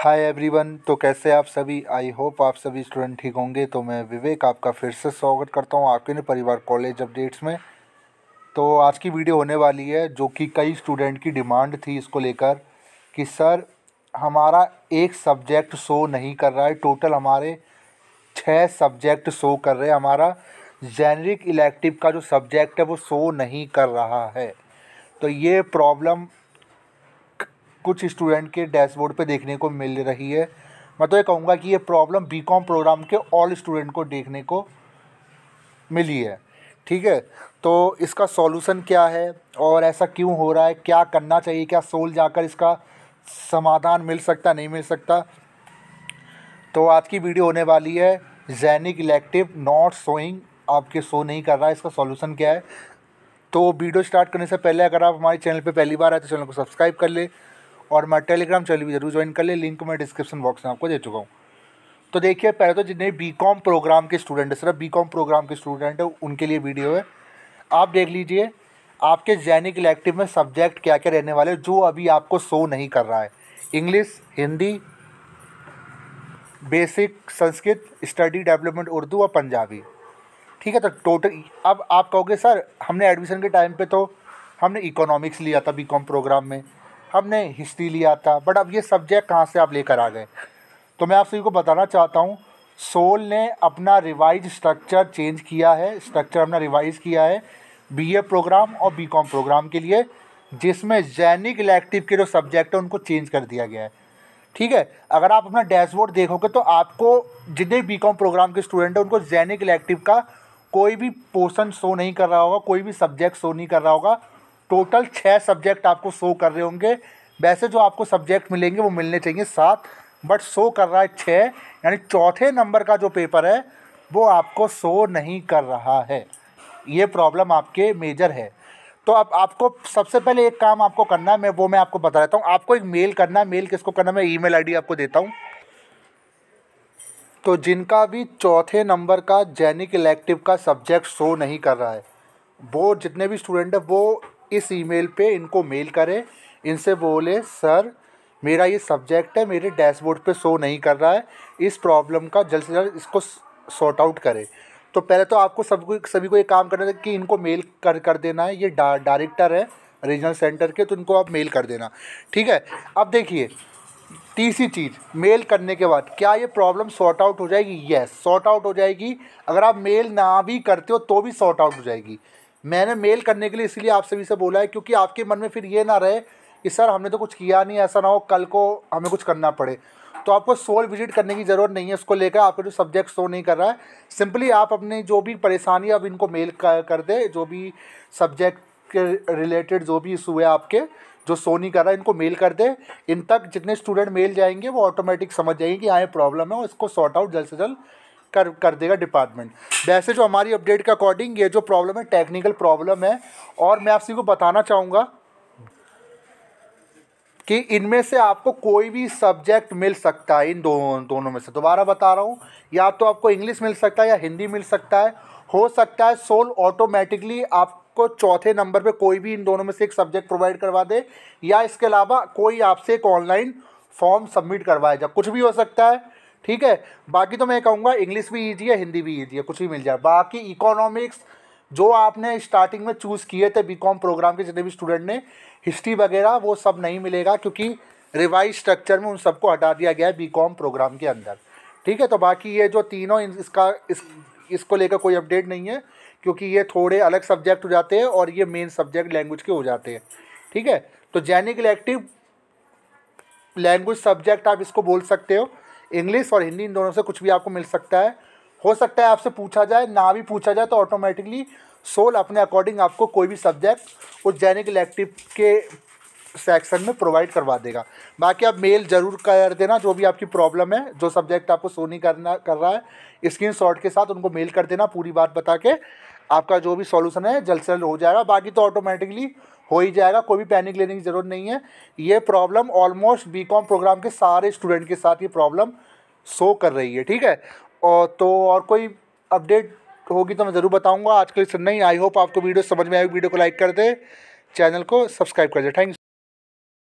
hi everyone तो कैसे आप सभी आई होप आप सभी स्टूडेंट ठीक होंगे तो मैं विवेक आपका फिर से स्वागत करता हूँ आपके परिवार कॉलेज अपडेट्स में तो आज की वीडियो होने वाली है जो कि कई स्टूडेंट की डिमांड थी इसको लेकर कि सर हमारा एक सब्जेक्ट शो नहीं कर रहा है टोटल हमारे छः सब्जेक्ट शो कर रहे हैं हमारा जेनरिक इलेक्टिव का जो सब्जेक्ट है वो शो नहीं कर रहा है तो ये प्रॉब्लम कुछ स्टूडेंट के डैशबोर्ड पे देखने को मिल रही है मैं तो ये कहूँगा कि ये प्रॉब्लम बीकॉम प्रोग्राम के ऑल स्टूडेंट को देखने को मिली है ठीक है तो इसका सॉल्यूशन क्या है और ऐसा क्यों हो रहा है क्या करना चाहिए क्या सोल जाकर इसका समाधान मिल सकता नहीं मिल सकता तो आज की वीडियो होने वाली है जैनिक इलेक्टिव नॉट सोइंग आपके शो नहीं कर रहा है इसका सॉल्यूशन क्या है तो वीडियो स्टार्ट करने से पहले अगर आप हमारे चैनल पे पहली बार आए तो चैनल को सब्सक्राइब कर ले और मैं टेलीग्राम चैनल भी जरूर ज्वाइन कर ले लिंक मैं डिस्क्रिप्शन बॉक्स में आपको दे चुका हूँ तो देखिए पहले तो जितने बी कॉम प्रोग्राम के स्टूडेंट है सिर्फ बी कॉम प्रोग्राम के स्टूडेंट है उनके लिए वीडियो है आप देख लीजिए आपके जैनिक इलेक्टिव में सब्जेक्ट क्या क्या रहने वाले जो अभी आपको शो नहीं कर रहा है English Hindi basic Sanskrit study development Urdu और पंजाबी ठीक है तो टोटल अब आप कहोगे सर हमने एडमिशन के टाइम पे तो हमने इकोनॉमिक्स लिया था बीकॉम प्रोग्राम में हमने हिस्ट्री लिया था बट अब ये सब्जेक्ट कहाँ से आप लेकर आ गए तो मैं आप सभी को बताना चाहता हूँ सोल ने अपना रिवाइज स्ट्रक्चर चेंज किया है स्ट्रक्चर अपना रिवाइज किया है बीए प्रोग्राम और बीकॉम प्रोग्राम के लिए जिसमें जैनिक इलेक्टिव के जो सब्जेक्ट है उनको चेंज कर दिया गया है ठीक है अगर आप अपना डैशबोर्ड देखोगे तो आपको जितने बी कॉम प्रोग्राम के स्टूडेंट हैं उनको जैनिक इलेक्टिव का कोई भी पोर्सन शो नहीं कर रहा होगा कोई भी सब्जेक्ट शो नहीं कर रहा होगा टोटल छः सब्जेक्ट आपको शो कर रहे होंगे वैसे जो आपको सब्जेक्ट मिलेंगे वो मिलने चाहिए सात बट शो कर रहा है छः यानी चौथे नंबर का जो पेपर है वो आपको शो नहीं कर रहा है ये प्रॉब्लम आपके मेजर है तो अब आपको सबसे पहले एक काम आपको करना है मैं वो मैं आपको बता देता हूँ आपको एक मेल करना है मेल किसको करना मैं ईमेल आईडी आपको देता हूँ तो जिनका भी चौथे नंबर का जैनिक इलेक्टिव का सब्जेक्ट शो नहीं कर रहा है वो जितने भी स्टूडेंट हैं वो इस ईमेल पे इनको मेल करें इनसे बोले सर मेरा ये सब्जेक्ट है मेरे डैशबोर्ड पे शो नहीं कर रहा है इस प्रॉब्लम का जल्द से जल्द इसको सॉर्ट आउट करें तो पहले तो आपको सबको सभी को ये काम करना है कि इनको मेल कर कर देना है ये डा डायरेक्टर है रीजनल सेंटर के तो इनको आप मेल कर देना ठीक है अब देखिए तीसरी चीज़ मेल करने के बाद क्या ये प्रॉब्लम सॉर्ट आउट हो जाएगी यस सॉर्ट आउट हो जाएगी अगर आप मेल ना भी करते हो तो भी सॉर्ट आउट हो जाएगी मैंने मेल करने के लिए इसलिए आप सभी से बोला है क्योंकि आपके मन में फिर ये ना रहे कि सर हमने तो कुछ किया नहीं ऐसा ना हो कल को हमें कुछ करना पड़े तो आपको सोल विजिट करने की ज़रूरत नहीं है उसको लेकर आपका जो सब्जेक्ट शो नहीं कर रहा है सिंपली आप अपने जो भी परेशानी अब इनको मेल कर दे जो भी सब्जेक्ट के रिलेटेड जो भी इशू है आपके जो शो नहीं कर रहा है इनको मेल कर दे इन तक जितने स्टूडेंट मेल जाएंगे वो ऑटोमेटिक समझ जाएंगे कि हाँ ये प्रॉब्लम है और इसको सॉर्ट आउट जल्द से जल्द कर कर देगा डिपार्टमेंट वैसे जो हमारी अपडेट के अकॉर्डिंग ये जो प्रॉब्लम है टेक्निकल प्रॉब्लम है और मैं आप सभी को बताना चाहूँगा कि इनमें से आपको कोई भी सब्जेक्ट मिल सकता है इन दो दोनों में से दोबारा बता रहा हूँ या तो आपको इंग्लिश मिल सकता है या हिंदी मिल सकता है हो सकता है सोल ऑटोमेटिकली आपको चौथे नंबर पे कोई भी इन दोनों में से एक सब्जेक्ट प्रोवाइड करवा दे या इसके अलावा कोई आपसे एक ऑनलाइन फॉर्म सबमिट करवाया जाए कुछ भी हो सकता है ठीक है बाकी तो मैं कहूँगा इंग्लिश भी ईजी है हिंदी भी ईजी है कुछ भी मिल जाए बाकी इकोनॉमिक्स जो आपने स्टार्टिंग में चूज़ किए थे बीकॉम प्रोग्राम के जितने भी स्टूडेंट ने हिस्ट्री वगैरह वो सब नहीं मिलेगा क्योंकि रिवाइज स्ट्रक्चर में उन सबको हटा दिया गया है बी प्रोग्राम के अंदर ठीक है तो बाकी ये जो तीनों इसका इस इसको लेकर कोई अपडेट नहीं है क्योंकि ये थोड़े अलग सब्जेक्ट हो जाते हैं और ये मेन सब्जेक्ट लैंग्वेज के हो जाते हैं ठीक है तो जैनिक इलेक्टिव लैंग्वेज सब्जेक्ट आप इसको बोल सकते हो इंग्लिश और हिंदी इन दोनों से कुछ भी आपको मिल सकता है हो सकता है आपसे पूछा जाए ना भी पूछा जाए तो ऑटोमेटिकली सोल अपने अकॉर्डिंग आपको कोई भी सब्जेक्ट जैनिक इलेक्टिव के सेक्शन में प्रोवाइड करवा देगा बाकी आप मेल जरूर कर देना जो भी आपकी प्रॉब्लम है जो सब्जेक्ट आपको सोनी करना कर रहा है स्क्रीन शॉट के साथ उनको मेल कर देना पूरी बात बता के आपका जो भी सॉल्यूशन है जल्द से जल्द हो जाएगा बाकी तो ऑटोमेटिकली हो ही जाएगा कोई भी पैनिक लेने की ज़रूरत नहीं है ये प्रॉब्लम ऑलमोस्ट बी प्रोग्राम के सारे स्टूडेंट के साथ ये प्रॉब्लम शो कर रही है ठीक है और तो और कोई अपडेट होगी तो मैं ज़रूर बताऊंगा आज के लिए नहीं आई होप आपको वीडियो समझ में आई वीडियो को लाइक कर दे चैनल को सब्सक्राइब कर दे थैंक